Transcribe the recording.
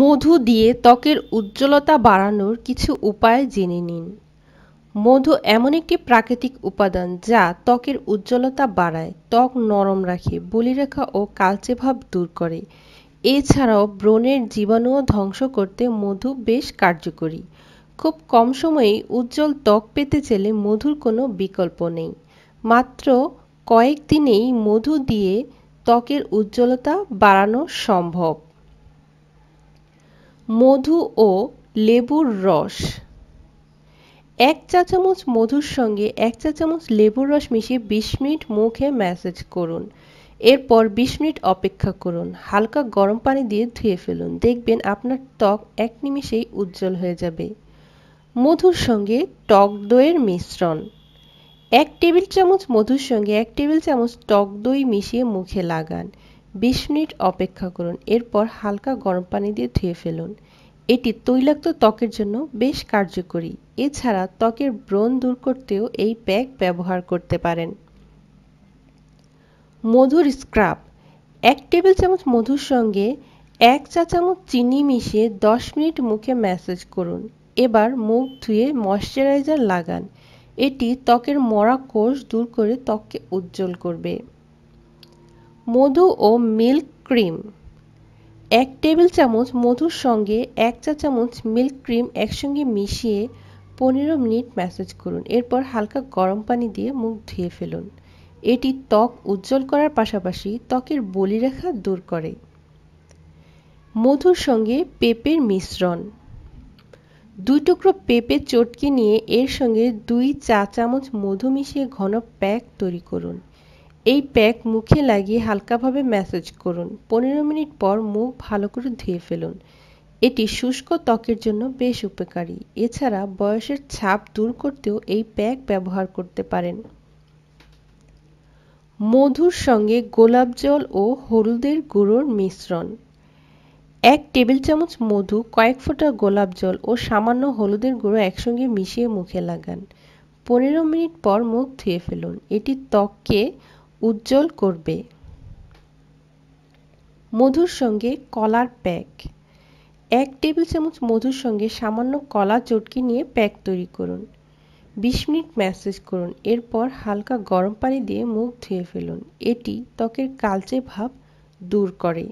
মধু দিয়ে ত্বকের উজ্জ্বলতা বাড়ানোর কিছু উপায় জেনে নিন মধু এমন একটি প্রাকৃতিক উপাদান যা ত্বকের উজ্জ্বলতা বাড়ায় ত্বক নরম রাখে বলিরেখা ও কালচে ভাব দূর করে এছাড়াও ব্রণের জীবাণুও ধ্বংস করতে মধু বেশ কার্যকরী খুব কম সময়ে উজ্জ্বল ত্বক পেতে চাইলে মধুর কোনো বিকল্প নেই মাত্র কয়েক দিনেই মধু দিয়ে ত্বকের উজ্জ্বলতা বাড়ানো সম্ভব মধু ও লেবুর রস এক চা চামচ মধুর সঙ্গে এক চা চামচ লেবুর রস মিশিয়ে বিশ মিনিট মুখে ম্যাসেজ করুন এরপর বিশ মিনিট অপেক্ষা করুন হালকা গরম পানি দিয়ে ধুয়ে ফেলুন দেখবেন আপনার ত্বক এক নিমিষেই উজ্জ্বল হয়ে যাবে মধুর সঙ্গে টক দইয়ের মিশ্রণ এক টেবিল চামচ মধুর সঙ্গে এক টেবিল চামচ টক দই মিশিয়ে মুখে লাগান 20 মিনিট অপেক্ষা করুন এরপর হালকা গরম পানি দিয়ে ধুয়ে ফেলুন এটি তৈলাক্ত ত্বকের জন্য বেশ কার্যকরী এছাড়া ত্বকের ব্রণ দূর করতেও এই প্যাক ব্যবহার করতে পারেন মধুর স্ক্রাব এক টেবিল চামচ মধুর সঙ্গে এক চা চামচ চিনি মিশিয়ে 10 মিনিট মুখে ম্যাসেজ করুন এবার মুখ ধুয়ে ময়শ্চারাইজার লাগান এটি ত্বকের মরা কোষ দূর করে ত্বককে উজ্জ্বল করবে মধু ও মিল্ক ক্রিম এক টেবিল চামচ মধুর সঙ্গে এক চা চামচ মিল্ক ক্রিম একসঙ্গে মিশিয়ে পনেরো মিনিট ম্যাসেজ করুন এরপর হালকা গরম পানি দিয়ে মুখ ধুয়ে ফেলুন এটি ত্বক উজ্জ্বল করার পাশাপাশি ত্বকের বলিরেখা দূর করে মধুর সঙ্গে পেঁপের মিশ্রণ দুই টুকরো পেঁপে চটকে নিয়ে এর সঙ্গে দুই চা চামচ মধু মিশিয়ে ঘন প্যাক তৈরি করুন এই প্যাক মুখে লাগিয়ে হালকাভাবে ম্যাসাজ করুন পনেরো মিনিট পর মুখ ভালো করে ধুয়ে ফেলুন এটি শুষ্ক ত্বকের জন্য বেশ উপকারী এছাড়া বয়সের ছাপ দূর করতেও এই প্যাক ব্যবহার করতে পারেন মধুর সঙ্গে গোলাপ জল ও হলুদের গুঁড়োর মিশ্রণ এক টেবিল চামচ মধু কয়েক ফোঁটা গোলাপ জল ও সামান্য হলুদের গুঁড়ো একসঙ্গে মিশিয়ে মুখে লাগান পনেরো মিনিট পর মুখ ধুয়ে ফেলুন এটি ত্বককে উজ্জ্বল করবে মধুর সঙ্গে কলার প্যাক এক টেবিল চামচ মধুর সঙ্গে সামান্য কলা চটকি নিয়ে প্যাক তৈরি করুন বিশ মিনিট ম্যাসেজ করুন এরপর হালকা গরম পানি দিয়ে মুখ ধুয়ে ফেলুন এটি ত্বকের কালচে ভাব দূর করে